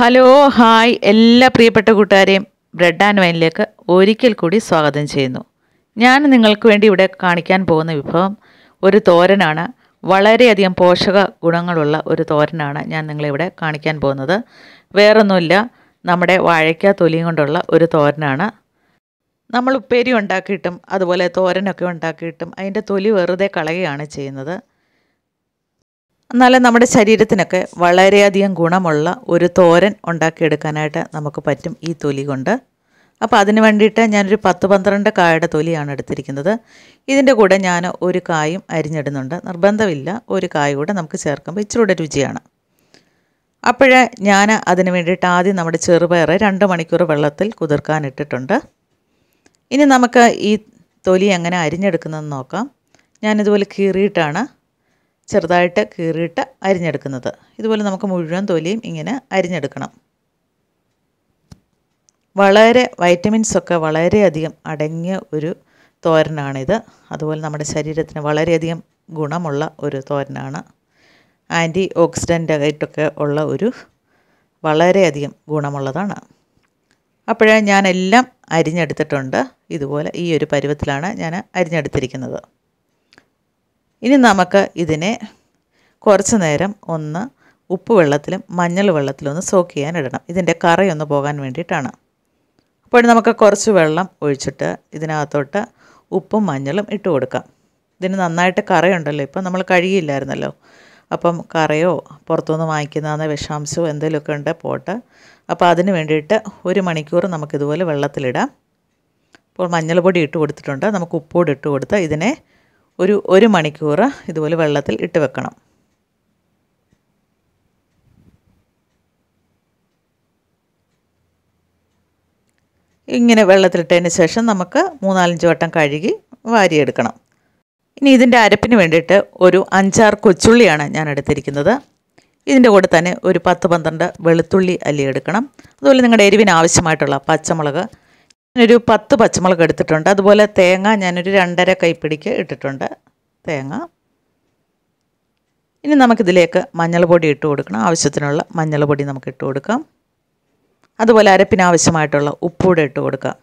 hello hi എല്ലാ പ്രിയപ്പെട്ട കൂട്ടുകാരെയും ബ്രെഡ് ആൻഡ് വൈനിലേക്ക് ഒരിക്കൽ കൂടി സ്വാഗതം ചെയ്യുന്നു ഞാൻ നിങ്ങൾക്ക് വേണ്ടി ഇവിടെ കാണിക്കാൻ പോകുന്ന വിഭവം ഒരു തോരനാണ് വളരെയധികം പോഷക ഗുണങ്ങളുള്ള ഒരു തോരനാണ് ഞാൻ നിങ്ങളിവിടെ കാണിക്കാൻ പോകുന്നത് വേറൊന്നുമില്ല നമ്മുടെ വാഴയ്ക്ക തൊലിയും കൊണ്ടുള്ള ഒരു തോരനാണ് നമ്മൾ ഉപ്പേരി ഉണ്ടാക്കിയിട്ടും അതുപോലെ തോരനൊക്കെ ഉണ്ടാക്കിയിട്ടും അതിൻ്റെ തൊലി വെറുതെ കളയുകയാണ് ചെയ്യുന്നത് എന്നാലും നമ്മുടെ ശരീരത്തിനൊക്കെ വളരെയധികം ഗുണമുള്ള ഒരു തോരൻ ഉണ്ടാക്കിയെടുക്കാനായിട്ട് നമുക്ക് പറ്റും ഈ തൊലി കൊണ്ട് അപ്പോൾ അതിന് വേണ്ടിയിട്ട് ഞാനൊരു പത്ത് പന്ത്രണ്ട് കായുടെ തൊലിയാണ് എടുത്തിരിക്കുന്നത് ഇതിൻ്റെ കൂടെ ഞാൻ ഒരു കായും അരിഞ്ഞിടുന്നുണ്ട് നിർബന്ധമില്ല ഒരു കായ കൂടെ നമുക്ക് ചേർക്കുമ്പോൾ കൂടെ രുചിയാണ് അപ്പോഴേ ഞാൻ അതിന് വേണ്ടിയിട്ട് ആദ്യം നമ്മുടെ ചെറുപയറ് രണ്ട് മണിക്കൂർ വെള്ളത്തിൽ കുതിർക്കാനിട്ടിട്ടുണ്ട് ഇനി നമുക്ക് ഈ തൊലി എങ്ങനെ അരിഞ്ഞെടുക്കുന്നതെന്ന് നോക്കാം ഞാനിതുപോലെ കീറിയിട്ടാണ് ചെറുതായിട്ട് കീറിയിട്ട് അരിഞ്ഞെടുക്കുന്നത് ഇതുപോലെ നമുക്ക് മുഴുവൻ തൊലിയും ഇങ്ങനെ അരിഞ്ഞെടുക്കണം വളരെ വൈറ്റമിൻസ് ഒക്കെ വളരെയധികം അടങ്ങിയ ഒരു തോരനാണിത് അതുപോലെ നമ്മുടെ ശരീരത്തിന് വളരെയധികം ഗുണമുള്ള ഒരു തോരനാണ് ആൻറ്റി ഓക്സിഡൻ്റ് ആയിട്ടൊക്കെ ഉള്ള ഒരു വളരെയധികം ഗുണമുള്ളതാണ് അപ്പോഴേ ഞാനെല്ലാം അരിഞ്ഞെടുത്തിട്ടുണ്ട് ഇതുപോലെ ഈ ഒരു പരുവത്തിലാണ് ഞാൻ അരിഞ്ഞെടുത്തിരിക്കുന്നത് ഇനി നമുക്ക് ഇതിനെ കുറച്ച് നേരം ഒന്ന് ഉപ്പ് വെള്ളത്തിലും മഞ്ഞൾ വെള്ളത്തിലും ഒന്ന് സോക്ക് ചെയ്യാൻ ഇടണം ഇതിൻ്റെ കറയൊന്ന് പോകാൻ വേണ്ടിയിട്ടാണ് അപ്പോൾ നമുക്ക് കുറച്ച് വെള്ളം ഒഴിച്ചിട്ട് ഇതിനകത്തോട്ട് ഉപ്പും മഞ്ഞളും ഇട്ട് കൊടുക്കാം ഇതിന് നന്നായിട്ട് കറയുണ്ടല്ലോ ഇപ്പം നമ്മൾ കഴുകിയില്ലായിരുന്നല്ലോ അപ്പം കറയോ പുറത്തുനിന്ന് വാങ്ങിക്കുന്നതാണ് വിഷാംശമോ എന്തെങ്കിലുമൊക്കെ ഉണ്ട് പോട്ട് അപ്പോൾ അതിന് വേണ്ടിയിട്ട് ഒരു മണിക്കൂർ നമുക്കിതുപോലെ വെള്ളത്തിലിടാം ഇപ്പോൾ മഞ്ഞൾപ്പൊടി ഇട്ട് കൊടുത്തിട്ടുണ്ട് നമുക്ക് ഉപ്പോട് ഇട്ട് കൊടുത്ത് ഇതിനെ ഒരു ഒരു മണിക്കൂർ ഇതുപോലെ വെള്ളത്തിൽ ഇട്ട് വെക്കണം ഇങ്ങനെ വെള്ളത്തിലിട്ടതിന് ശേഷം നമുക്ക് മൂന്നാലഞ്ച് വട്ടം കഴുകി വാരിയെടുക്കണം ഇനി ഇതിൻ്റെ അരപ്പിന് വേണ്ടിയിട്ട് ഒരു അഞ്ചാറ് കൊച്ചുള്ളിയാണ് ഞാൻ എടുത്തിരിക്കുന്നത് ഇതിൻ്റെ കൂടെ തന്നെ ഒരു പത്ത് പന്ത്രണ്ട് വെളുത്തുള്ളി അല്ലി എടുക്കണം അതുപോലെ നിങ്ങളുടെ എരിവിന് ആവശ്യമായിട്ടുള്ള പച്ചമുളക് ഞാനൊരു പത്ത് പച്ചമുളക് എടുത്തിട്ടുണ്ട് അതുപോലെ തേങ്ങ ഞാനൊരു രണ്ടര കൈപ്പിടിക്ക് ഇട്ടിട്ടുണ്ട് തേങ്ങ ഇനി നമുക്കിതിലേക്ക് മഞ്ഞൾപ്പൊടി ഇട്ട് കൊടുക്കണം ആവശ്യത്തിനുള്ള മഞ്ഞൾപ്പൊടി നമുക്ക് ഇട്ട് കൊടുക്കാം അതുപോലെ അരപ്പിനാവശ്യമായിട്ടുള്ള ഉപ്പൂടെ ഇട്ട് കൊടുക്കാം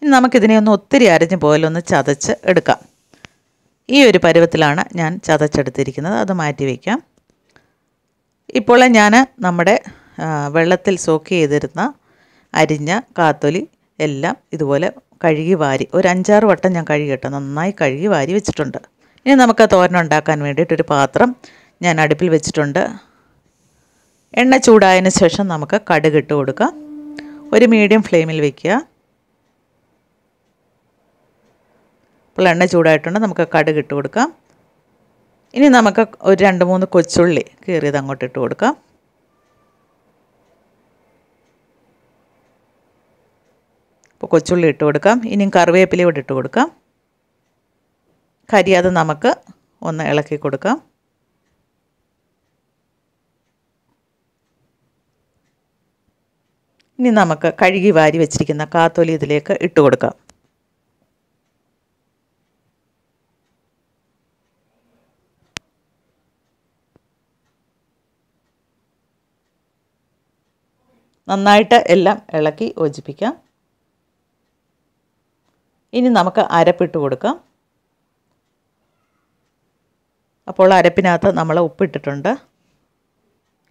ഇനി നമുക്കിതിനെ ഒന്ന് ഒത്തിരി അരഞ്ഞ് ഒന്ന് ചതച്ച് എടുക്കാം ഈ ഒരു പരുവത്തിലാണ് ഞാൻ ചതച്ചെടുത്തിരിക്കുന്നത് അത് മാറ്റി വയ്ക്കാം ഇപ്പോൾ ഞാൻ നമ്മുടെ വെള്ളത്തിൽ സോക്ക് ചെയ്തിരുന്ന അരിഞ്ഞ കാത്തൊലി എല്ലാം ഇതുപോലെ കഴുകി വാരി ഒരു അഞ്ചാറ് വട്ടം ഞാൻ കഴുകിയിട്ട് നന്നായി കഴുകി വാരി വെച്ചിട്ടുണ്ട് ഇനി നമുക്ക് തോരൻ ഉണ്ടാക്കാൻ വേണ്ടിയിട്ടൊരു പാത്രം ഞാൻ അടുപ്പിൽ വെച്ചിട്ടുണ്ട് എണ്ണ ചൂടായതിന് ശേഷം നമുക്ക് കടുക് ഇട്ട് കൊടുക്കാം ഒരു മീഡിയം ഫ്ലെയിമിൽ വയ്ക്കുക അപ്പോൾ എണ്ണ ചൂടായിട്ടുണ്ട് നമുക്ക് കടുക് ഇട്ട് കൊടുക്കാം ഇനി നമുക്ക് ഒരു രണ്ട് മൂന്ന് കൊച്ചുള്ളി കീറിയത് അങ്ങോട്ട് ഇട്ട് കൊടുക്കാം കൊച്ചുള്ളി ഇട്ട് കൊടുക്കാം ഇനിയും കറിവേപ്പിലയോട് ഇട്ട് കൊടുക്കാം കരിയാതെ നമുക്ക് ഒന്ന് ഇളക്കി കൊടുക്കാം ഇനി നമുക്ക് കഴുകി വാരി വെച്ചിരിക്കുന്ന കാത്തോലി ഇതിലേക്ക് ഇട്ട് കൊടുക്കാം നന്നായിട്ട് എല്ലാം ഇളക്കി യോജിപ്പിക്കാം ഇനി നമുക്ക് അരപ്പിട്ട് കൊടുക്കാം അപ്പോൾ അരപ്പിനകത്ത് നമ്മൾ ഉപ്പിട്ടിട്ടുണ്ട്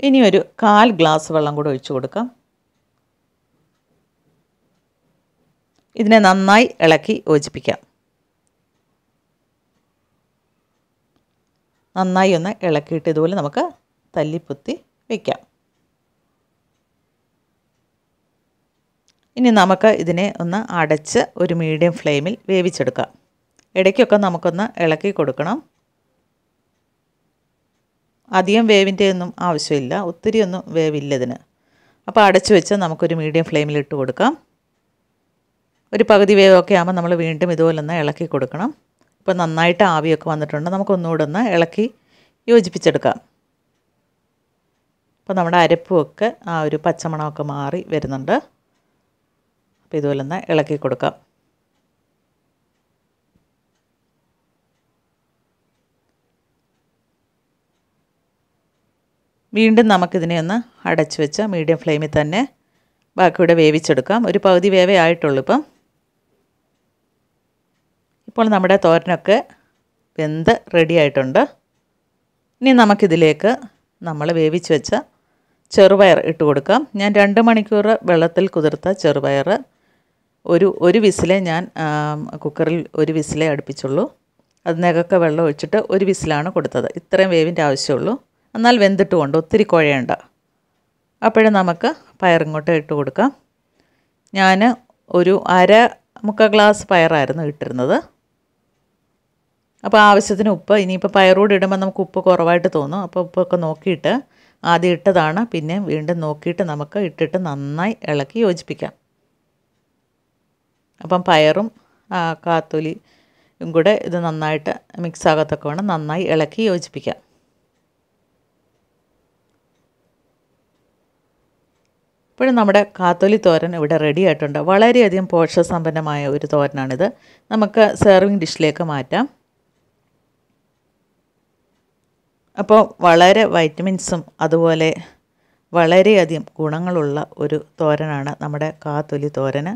ഇനി ഒരു കാൽ ഗ്ലാസ് വെള്ളം കൂടെ ഒഴിച്ചു കൊടുക്കാം ഇതിനെ നന്നായി ഇളക്കി യോജിപ്പിക്കാം നന്നായി ഒന്ന് ഇളക്കിയിട്ട് ഇതുപോലെ നമുക്ക് തല്ലിപ്പൊത്തി വയ്ക്കാം ഇനി നമുക്ക് ഇതിനെ ഒന്ന് അടച്ച് ഒരു മീഡിയം ഫ്ലെയിമിൽ വേവിച്ചെടുക്കാം ഇടയ്ക്കൊക്കെ നമുക്കൊന്ന് ഇളക്കി കൊടുക്കണം അധികം വേവിൻ്റെ ഒന്നും ആവശ്യമില്ല ഒത്തിരി ഒന്നും വേവില്ല ഇതിന് അപ്പോൾ അടച്ചു വെച്ച് നമുക്കൊരു മീഡിയം ഫ്ലെയിമിൽ ഇട്ട് കൊടുക്കാം ഒരു പകുതി വേവൊക്കെ ആകുമ്പോൾ നമ്മൾ വീണ്ടും ഇതുപോലെ ഒന്ന് ഇളക്കി കൊടുക്കണം ഇപ്പോൾ നന്നായിട്ട് ആവിയൊക്കെ വന്നിട്ടുണ്ട് നമുക്കൊന്നുകൂടെ ഒന്ന് ഇളക്കി യോജിപ്പിച്ചെടുക്കാം അപ്പോൾ നമ്മുടെ അരപ്പുമൊക്കെ ആ ഒരു പച്ചമണമൊക്കെ മാറി വരുന്നുണ്ട് അപ്പോൾ ഒന്ന് ഇളക്കി കൊടുക്കാം വീണ്ടും നമുക്കിതിനെ ഒന്ന് അടച്ചു വെച്ച് മീഡിയം ഫ്ലെയിമിൽ തന്നെ ബാക്കിയുടെ വേവിച്ചെടുക്കാം ഒരു പകുതി വേവേ ആയിട്ടുള്ളൂ ഇപ്പം ഇപ്പോൾ നമ്മുടെ തോരനൊക്കെ വെന്ത് റെഡി ആയിട്ടുണ്ട് ഇനി നമുക്കിതിലേക്ക് നമ്മൾ വേവിച്ച് വെച്ച ചെറുപയർ ഇട്ട് കൊടുക്കാം ഞാൻ രണ്ട് മണിക്കൂർ വെള്ളത്തിൽ കുതിർത്ത ചെറുപയർ ഒരു ഒരു വിസിലേ ഞാൻ കുക്കറിൽ ഒരു വിസിലേ അടുപ്പിച്ചുള്ളൂ അതിനകമൊക്കെ വെള്ളം ഒഴിച്ചിട്ട് ഒരു വിസിലാണ് കൊടുത്തത് ഇത്രയും വേവിൻ്റെ ആവശ്യമുള്ളൂ എന്നാൽ കൊണ്ട് ഒത്തിരി കുഴയുണ്ട് അപ്പോഴും നമുക്ക് പയറിങ്ങോട്ട് ഇട്ട് കൊടുക്കാം ഞാൻ ഒരു അര മുക്ക ഗ്ലാസ് പയറായിരുന്നു ഇട്ടിരുന്നത് അപ്പോൾ ആവശ്യത്തിന് ഉപ്പ് ഇനിയിപ്പോൾ പയറോട് ഇടുമ്പോൾ നമുക്ക് ഉപ്പ് കുറവായിട്ട് തോന്നും അപ്പോൾ ഉപ്പൊക്കെ നോക്കിയിട്ട് ആദ്യം ഇട്ടതാണ് പിന്നെ വീണ്ടും നോക്കിയിട്ട് നമുക്ക് ഇട്ടിട്ട് നന്നായി ഇളക്കി യോജിപ്പിക്കാം അപ്പം പയറും കാത്തൊലിയും കൂടെ ഇത് നന്നായിട്ട് മിക്സ് ആകത്തൊക്കെ വേണം നന്നായി ഇളക്കി യോജിപ്പിക്കാം ഇപ്പോഴും നമ്മുടെ കാത്തൊലി തോരൻ ഇവിടെ റെഡി ആയിട്ടുണ്ട് വളരെയധികം പോഷകസമ്പന്നമായ ഒരു തോരനാണിത് നമുക്ക് സെർവിങ് ഡിഷിലേക്ക് മാറ്റാം അപ്പോൾ വളരെ വൈറ്റമിൻസും അതുപോലെ വളരെയധികം ഗുണങ്ങളുള്ള ഒരു തോരനാണ് നമ്മുടെ കാത്തൊലി തോരന്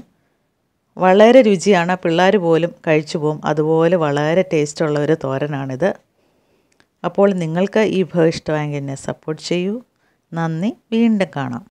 വളരെ രുചിയാണ് പിള്ളേർ പോലും കഴിച്ചു പോകും അതുപോലെ വളരെ ടേസ്റ്റുള്ള ഒരു തോരനാണിത് അപ്പോൾ നിങ്ങൾക്ക് ഈ വിഭവം ഇഷ്ടമായെങ്കിൽ എന്നെ സപ്പോർട്ട് ചെയ്യൂ നന്ദി വീണ്ടും കാണാം